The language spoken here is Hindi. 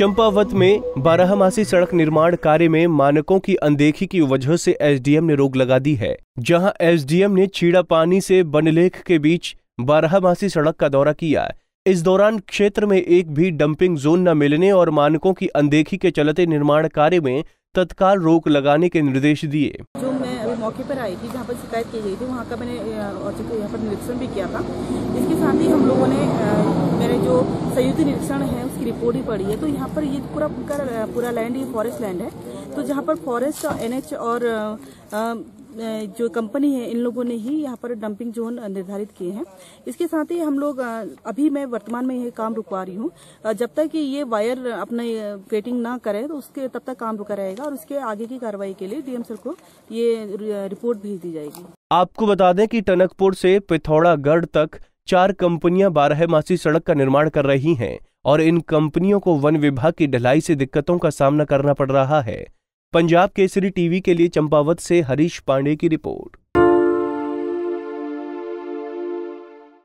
चंपावत में बारहमासी सड़क निर्माण कार्य में मानकों की अनदेखी की वजह से एसडीएम ने रोक लगा दी है जहां एसडीएम ने छीड़ा पानी से बनलेख के बीच बारहमासी सड़क का दौरा किया इस दौरान क्षेत्र में एक भी डंपिंग जोन न मिलने और मानकों की अनदेखी के चलते निर्माण कार्य में तत्काल रोक लगाने के निर्देश दिए जो मैं मौके पर आई थी जहाँ पर शिकायत की गई थी वहाँ का मैंने यहाँ पर निरीक्षण भी किया था इसके साथ ही हम लोगों ने निरीक्षण है उसकी रिपोर्ट ही पड़ी है तो यहाँ पर ये पूरा पूरा पूरा लैंड ये फॉरेस्ट लैंड है तो जहाँ पर फॉरेस्ट एनएच और जो कंपनी है इन लोगों ने ही यहाँ पर डंपिंग जोन निर्धारित किए हैं इसके साथ ही हम लोग अभी मैं वर्तमान में ये काम रुकवा रही हूँ जब तक कि ये वायर अपने फेटिंग ना करे तो उसके तब तक काम रुका रहेगा और उसके आगे की कार्रवाई के लिए डीएम सर को ये रिपोर्ट भेज दी जाएगी आपको बता दें कि टनकपुर से पिथौरागढ़ तक चार कंपनियां बारहमासी सड़क का निर्माण कर रही हैं और इन कंपनियों को वन विभाग की ढलाई से दिक्कतों का सामना करना पड़ रहा है पंजाब केसरी टीवी के लिए चंपावत से हरीश पांडे की रिपोर्ट